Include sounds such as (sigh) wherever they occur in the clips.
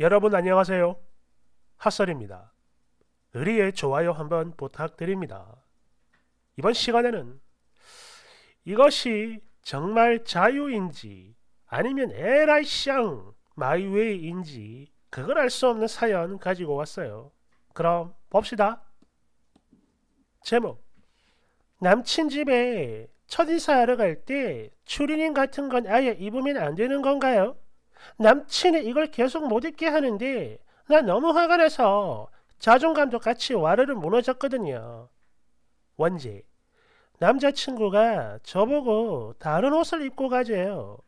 여러분 안녕하세요. 핫설입니다. 의리의 좋아요 한번 부탁드립니다. 이번 시간에는 이것이 정말 자유인지 아니면 에라이샹 마이웨이인지 그걸 알 수 없는 사연 가지고 왔어요. 그럼 봅시다. 제목 남친 집에 첫인사하러 갈때 추리닝 같은 건 아예 입으면 안 되는 건가요? 남친이 이걸 계속 못 입게 하는데 나 너무 화가 나서 자존감도 같이 와르르 무너졌거든요. 원지 남자친구가 저보고 다른 옷을 입고 가재요.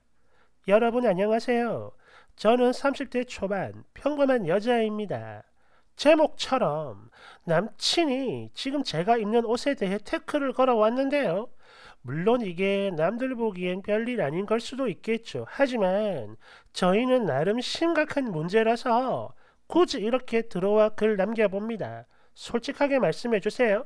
여러분 안녕하세요. 저는 30대 초반 평범한 여자입니다. 제목처럼 남친이 지금 제가 입는 옷에 대해 태클을 걸어왔는데요. 물론 이게 남들 보기엔 별일 아닌 걸 수도 있겠죠. 하지만 저희는 나름 심각한 문제라서 굳이 이렇게 들어와 글 남겨봅니다. 솔직하게 말씀해 주세요.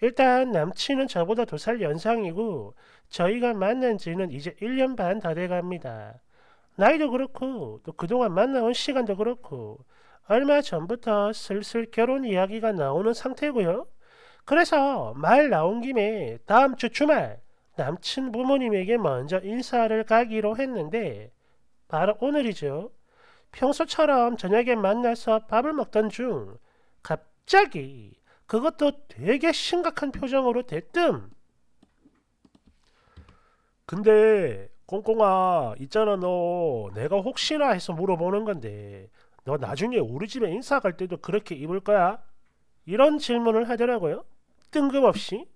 일단 남친은 저보다 두 살 연상이고 저희가 만난 지는 이제 1년 반 다 돼갑니다. 나이도 그렇고 또 그동안 만나온 시간도 그렇고 얼마 전부터 슬슬 결혼 이야기가 나오는 상태고요. 그래서 말 나온 김에 다음 주 주말 남친 부모님에게 먼저 인사를 가기로 했는데 바로 오늘이죠. 평소처럼 저녁에 만나서 밥을 먹던 중 갑자기 그것도 되게 심각한 표정으로 대뜸 근데 꽁꽁아 있잖아 너 내가 혹시나 해서 물어보는 건데 너 나중에 우리 집에 인사 갈 때도 그렇게 입을 거야? 이런 질문을 하더라고요. 뜬금없이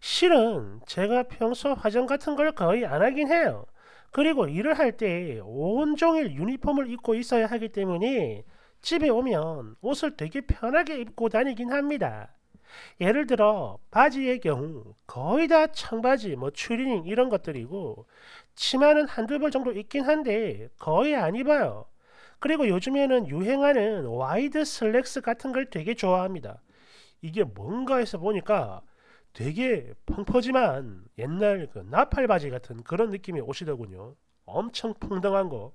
실은 제가 평소 화장 같은 걸 거의 안 하긴 해요. 그리고 일을 할 때 온종일 유니폼을 입고 있어야 하기 때문에 집에 오면 옷을 되게 편하게 입고 다니긴 합니다. 예를 들어 바지의 경우 거의 다 청바지, 뭐 추리닝 이런 것들이고 치마는 한두 벌 정도 있긴 한데 거의 안 입어요. 그리고 요즘에는 유행하는 와이드 슬랙스 같은 걸 되게 좋아합니다. 이게 뭔가 해서 보니까 되게 펑퍼지만 옛날 그 나팔 바지 같은 그런 느낌이오시더군요 엄청 풍덩한 거.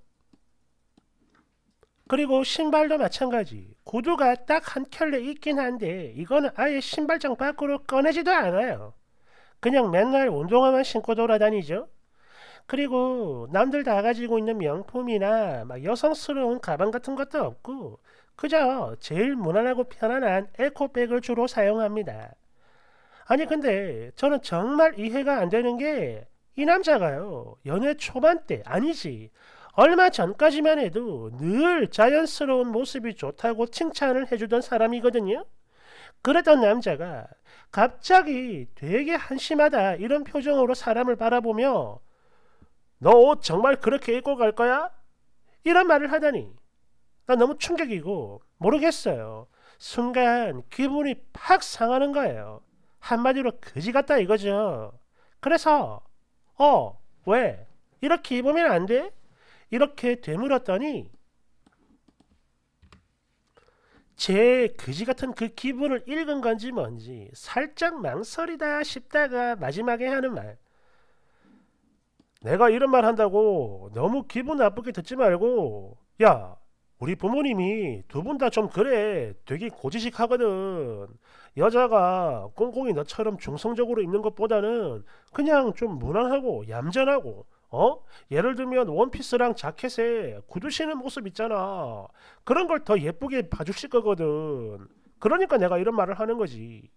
그리고 신발도 마찬가지. 구두가 딱 한 켤레 있긴 한데 이거는 아예 신발장 밖으로 꺼내지도 않아요. 그냥 맨날 운동화만 신고 돌아다니죠. 그리고 남들 다 가지고 있는 명품이나 막 여성스러운 가방 같은 것도 없고 그저 제일 무난하고 편안한 에코백을 주로 사용합니다. 아니 근데 저는 정말 이해가 안 되는 게 이 남자가요 연애 초반 때 아니지 얼마 전까지만 해도 늘 자연스러운 모습이 좋다고 칭찬을 해주던 사람이거든요. 그랬던 남자가 갑자기 되게 한심하다 이런 표정으로 사람을 바라보며 너 옷 정말 그렇게 입고 갈 거야? 이런 말을 하다니 난 너무 충격이고 모르겠어요. 순간 기분이 팍 상하는 거예요. 한마디로 거지 같다 이거죠. 그래서 어 왜? 이렇게 입으면 안 돼? 이렇게 되물었더니 제 거지 같은 그 기분을 읽은 건지 뭔지 살짝 망설이다 싶다가 마지막에 하는 말 내가 이런 말 한다고 너무 기분 나쁘게 듣지 말고 야 우리 부모님이 두 분 다 좀 그래 되게 고지식하거든 여자가 꽁꽁이 너처럼 중성적으로 입는 것보다는 그냥 좀 무난하고 얌전하고 어? 예를 들면 원피스랑 자켓에 구두 신는 모습 있잖아 그런 걸 더 예쁘게 봐주실 거거든 그러니까 내가 이런 말을 하는 거지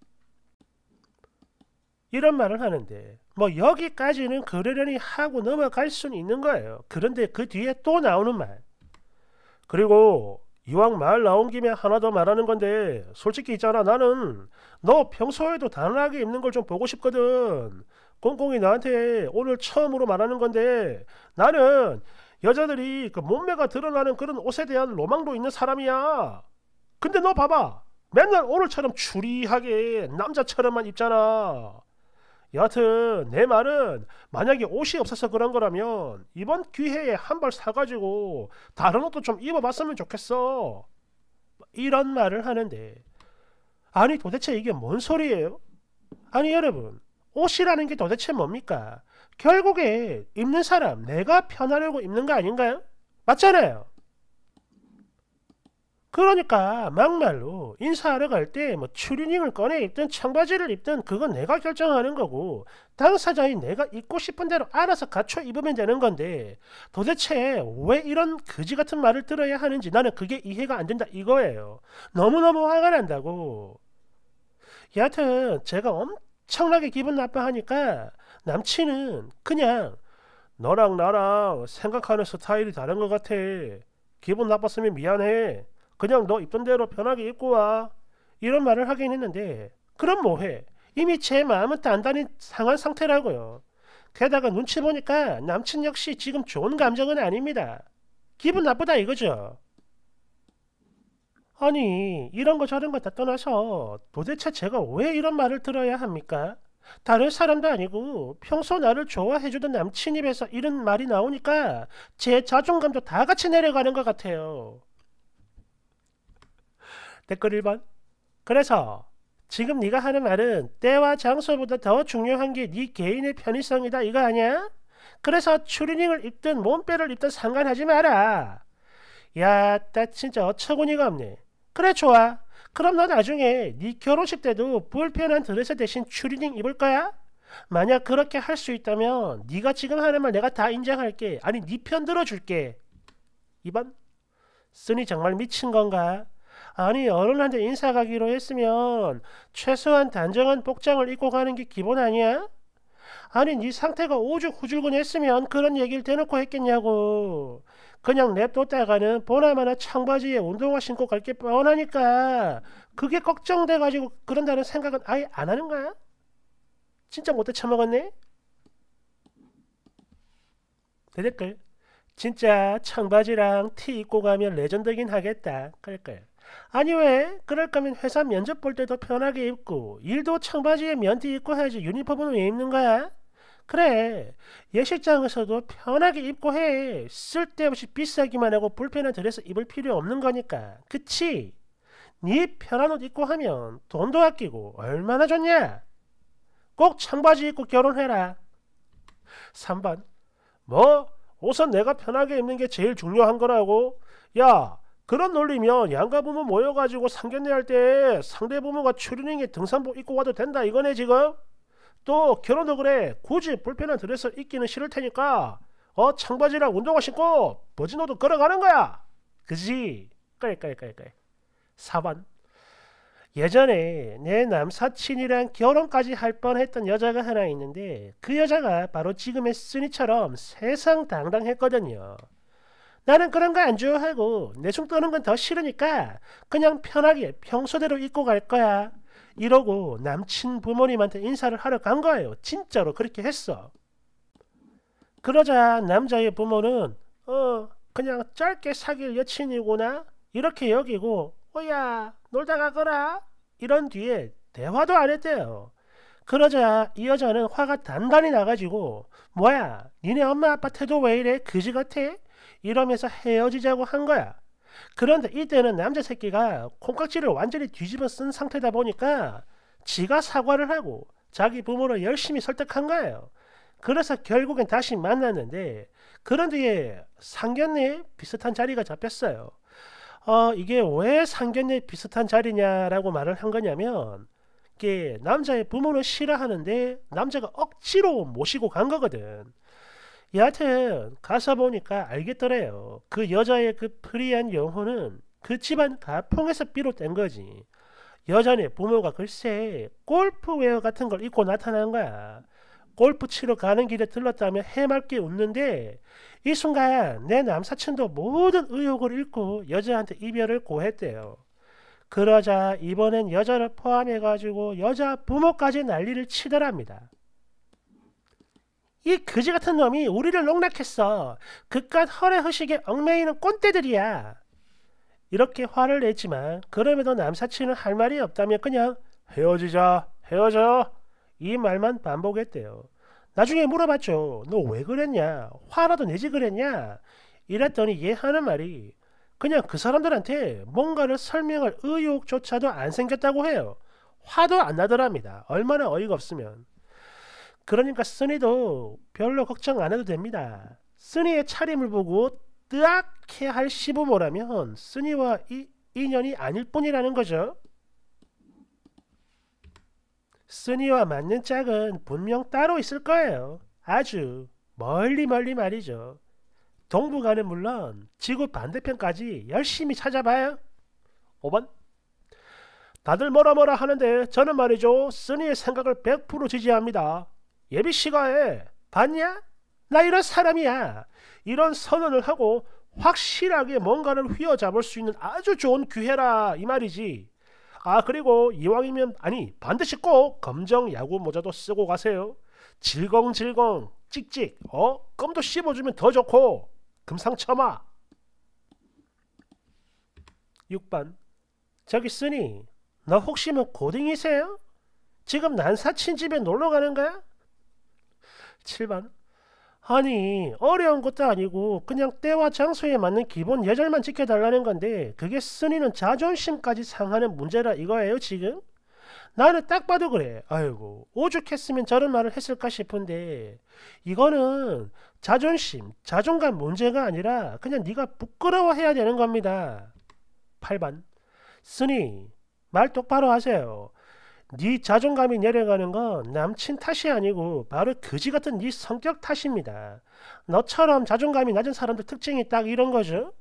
이런 말을 하는데 뭐 여기까지는 그러려니 하고 넘어갈 수는 있는 거예요 그런데 그 뒤에 또 나오는 말 그리고 이왕 말 나온 김에 하나 더 말하는 건데 솔직히 있잖아 나는 너 평소에도 단호하게 입는 걸 좀 보고 싶거든. 꽁꽁이 나한테 오늘 처음으로 말하는 건데 나는 여자들이 그 몸매가 드러나는 그런 옷에 대한 로망도 있는 사람이야. 근데 너 봐봐. 맨날 오늘처럼 추리하게 남자처럼만 입잖아. 여하튼 내 말은 만약에 옷이 없어서 그런 거라면 이번 기회에 한 벌 사가지고 다른 옷도 좀 입어봤으면 좋겠어. 이런 말을 하는데 아니 도대체 이게 뭔 소리예요? 아니 여러분 옷이라는 게 도대체 뭡니까? 결국에 입는 사람 내가 편하려고 입는 거 아닌가요? 맞잖아요. 그러니까 막말로 인사하러 갈 때뭐 추리닝을 꺼내 입든 청바지를 입든 그건 내가 결정하는 거고 당사자인 내가 입고 싶은 대로 알아서 갖춰 입으면 되는 건데 도대체 왜 이런 거지 같은 말을 들어야 하는지 나는 그게 이해가 안 된다 이거예요. 너무너무 화가 난다고. 여하튼 제가 엄청나게 기분 나빠하니까 남친은 그냥 너랑 나랑 생각하는 스타일이 다른 것 같아. 기분 나빴으면 미안해. 그냥 너 입던 대로 편하게 입고 와. 이런 말을 하긴 했는데 그럼 뭐해? 이미 제 마음은 단단히 상한 상태라고요. 게다가 눈치 보니까 남친 역시 지금 좋은 감정은 아닙니다. 기분 나쁘다 이거죠. 아니 이런 거 저런 거 다 떠나서 도대체 제가 왜 이런 말을 들어야 합니까? 다른 사람도 아니고 평소 나를 좋아해주던 남친 입에서 이런 말이 나오니까 제 자존감도 다 같이 내려가는 것 같아요. 댓글 1번 그래서 지금 네가 하는 말은 때와 장소보다 더 중요한 게 네 개인의 편의성이다 이거 아니야? 그래서 추리닝을 입든 몸빼를 입든 상관하지 마라. 야, 나 진짜 어처구니가 없네. 그래, 좋아. 그럼 너 나중에 네 결혼식 때도 불편한 드레스 대신 추리닝 입을 거야? 만약 그렇게 할 수 있다면 네가 지금 하는 말 내가 다 인정할게. 아니, 네 편 들어줄게. 2번. 쓰니 정말 미친 건가? 아니 어른한테 인사 가기로 했으면 최소한 단정한 복장을 입고 가는 게 기본 아니야? 아니 네 상태가 오죽 후줄근 했으면 그런 얘기를 대놓고 했겠냐고. 그냥 냅뒀다가는 보나마나 청바지에 운동화 신고 갈 게 뻔하니까 그게 걱정돼가지고 그런다는 생각은 아예 안 하는 거야? 진짜 못해 참아갔네 대댓글 진짜 청바지랑 티 입고 가면 레전드긴 하겠다. 그럴까 아니 왜? 그럴 거면 회사 면접 볼 때도 편하게 입고 일도 청바지에 면티 입고 해야지 유니폼은 왜 입는 거야? 그래 예식장에서도 편하게 입고 해 쓸데없이 비싸기만 하고 불편한 드레스 입을 필요 없는 거니까 그치? 네 편한 옷 입고 하면 돈도 아끼고 얼마나 좋냐? 꼭 청바지 입고 결혼해라 3번 뭐? 우선 내가 편하게 입는 게 제일 중요한 거라고 야 그런 논리면 양가 부모 모여가지고 상견례 할 때 상대 부모가 출연닝에 등산복 입고 와도 된다 이거네 지금? 또 결혼도 그래 굳이 불편한 드레스 입기는 싫을 테니까 어 청바지랑 운동화 신고 버진호도 걸어가는 거야 그지? 까이까이까이까 사반 예전에 내 남사친이랑 결혼까지 할 뻔했던 여자가 하나 있는데 그 여자가 바로 지금의 쓰니처럼 세상 당당했거든요. 나는 그런 거 안 좋아하고 내숭 떠는 건 더 싫으니까 그냥 편하게 평소대로 입고 갈 거야. 이러고 남친 부모님한테 인사를 하러 간 거예요. 진짜로 그렇게 했어. 그러자 남자의 부모는 어 그냥 짧게 사귈 여친이구나 이렇게 여기고 오야 놀다 가거라 이런 뒤에 대화도 안 했대요. 그러자 이 여자는 화가 단단히 나가지고 뭐야 니네 엄마 아빠 태도 왜 이래 그지 같아? 이러면서 헤어지자고 한 거야. 그런데 이때는 남자 새끼가 콩깍지를 완전히 뒤집어 쓴 상태다 보니까 지가 사과를 하고 자기 부모를 열심히 설득한 거예요. 그래서 결국엔 다시 만났는데 그런 뒤에 상견례 비슷한 자리가 잡혔어요. 어, 이게 왜 상견례 비슷한 자리냐라고 말을 한 거냐면 이게 남자의 부모를 싫어하는데 남자가 억지로 모시고 간 거거든. 여하튼 가서 보니까 알겠더래요. 그 여자의 그 프리한 영혼은 그 집안 가풍에서 비롯된 거지. 여전히 부모가 글쎄 골프웨어 같은 걸 입고 나타난 거야. 골프 치러 가는 길에 들렀다며 해맑게 웃는데 이 순간 내 남사친도 모든 의욕을 잃고 여자한테 이별을 고했대요. 그러자 이번엔 여자를 포함해가지고 여자 부모까지 난리를 치더랍니다. 이 그지 같은 놈이 우리를 농락했어. 그깟 허례 허식에 얽매이는 꼰대들이야. 이렇게 화를 냈지만 그럼에도 남사친은 할 말이 없다며 그냥 헤어지자 헤어져 이 말만 반복했대요. 나중에 물어봤죠. 너 왜 그랬냐? 화라도 내지 그랬냐? 이랬더니 얘 하는 말이 그냥 그 사람들한테 뭔가를 설명할 의욕조차도 안 생겼다고 해요. 화도 안 나더랍니다. 얼마나 어이가 없으면. 그러니까 쓰니도 별로 걱정 안 해도 됩니다. 쓰니의 차림을 보고 뜨악해 할 시부모라면 쓰니와 이, 인연이 아닐 뿐이라는 거죠. 쓰니와 맞는 짝은 분명 따로 있을 거예요. 아주 멀리 멀리 말이죠. 동북아는 물론 지구 반대편까지 열심히 찾아봐요. 5번 다들 뭐라 뭐라 하는데 저는 말이죠. 쓰니의 생각을 100% 지지합니다. 예비 시가에 봤냐? 나 이런 사람이야. 이런 선언을 하고 확실하게 뭔가를 휘어잡을 수 있는 아주 좋은 기회라 이 말이지. 아 그리고 이왕이면 아니 반드시 꼭 검정 야구 모자도 쓰고 가세요. 질겅질겅 찍찍 어 껌도 씹어주면 더 좋고 금상첨화 6번 저기 쓰니 너 혹시 뭐 고딩이세요? 지금 난사친 집에 놀러 가는 거야? 7번 아니 어려운 것도 아니고 그냥 때와 장소에 맞는 기본 예절만 지켜달라는 건데 그게 스니는 자존심까지 상하는 문제라 이거예요 지금? 나는 딱 봐도 그래 아이고 오죽했으면 저런 말을 했을까 싶은데 이거는 자존심 자존감 문제가 아니라 그냥 네가 부끄러워해야 되는 겁니다 8번 스니 말 똑바로 하세요 네 자존감이 내려가는 건 남친 탓이 아니고 바로 거지 같은 네 성격 탓입니다. 너처럼 자존감이 낮은 사람들 특징이 딱 이런 거죠.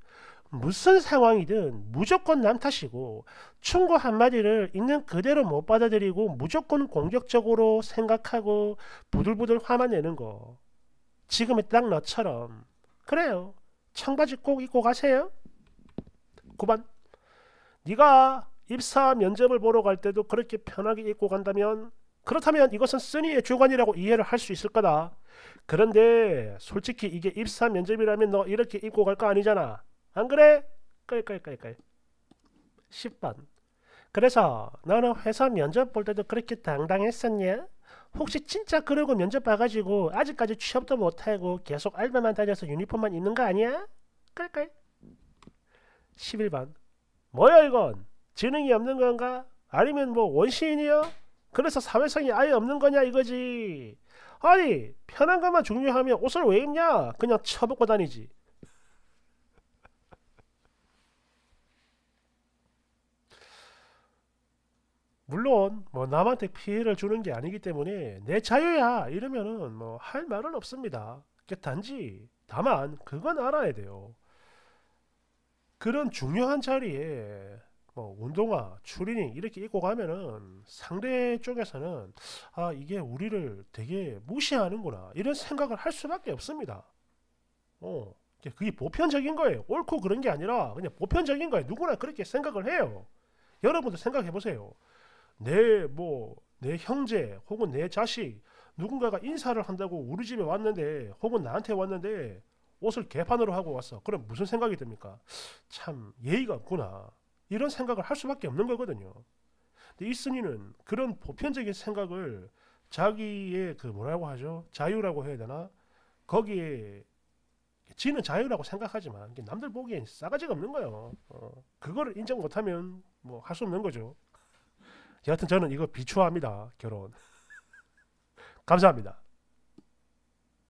무슨 상황이든 무조건 남 탓이고 충고 한마디를 있는 그대로 못 받아들이고 무조건 공격적으로 생각하고 부들부들 화만 내는 거. 지금의 딱 너처럼. 그래요. 청바지 꼭 입고 가세요. 9번. 네가 입사 면접을 보러 갈 때도 그렇게 편하게 입고 간다면 그렇다면 이것은 쓰니의 주관이라고 이해를 할 수 있을 거다. 그런데 솔직히 이게 입사 면접이라면 너 이렇게 입고 갈 거 아니잖아. 안 그래? 깔깔깔깔. 10번. 그래서 너는 회사 면접 볼 때도 그렇게 당당했었냐? 혹시 진짜 그러고 면접 봐가지고 아직까지 취업도 못하고 계속 알바만 다녀서 유니폼만 입는 거 아니야? 깔깔. 11번. 뭐야 이건? 지능이 없는 건가? 아니면 뭐 원시인이요? 그래서 사회성이 아예 없는 거냐 이거지. 아니 편한 것만 중요하면 옷을 왜 입냐? 그냥 쳐벗고 다니지. 물론 뭐 남한테 피해를 주는 게 아니기 때문에 내 자유야 이러면은 뭐 할 말은 없습니다. 단지 다만 그건 알아야 돼요. 그런 중요한 자리에 뭐 운동화, 추리닝 이렇게 입고 가면은 상대 쪽에서는 아 이게 우리를 되게 무시하는구나 이런 생각을 할 수밖에 없습니다. 어, 그게 보편적인 거예요. 옳고 그런 게 아니라 그냥 보편적인 거예요. 누구나 그렇게 생각을 해요. 여러분도 생각해 보세요. 내 뭐내 뭐, 형제 혹은 내 자식 누군가가 인사를 한다고 우리 집에 왔는데 혹은 나한테 왔는데 옷을 개판으로 하고 왔어. 그럼 무슨 생각이 듭니까? 참 예의가 없구나. 이런 생각을 할 수밖에 없는 거거든요. 근데 이순희는 그런 보편적인 생각을 자기의 그 뭐라고 하죠? 자유라고 해야 되나? 거기에 지는 자유라고 생각하지만 남들 보기엔 싸가지가 없는 거예요. 어, 그거를 인정 못하면 뭐 할 수 없는 거죠. 여하튼 저는 이거 비추합니다. 결혼. (laughs) 감사합니다.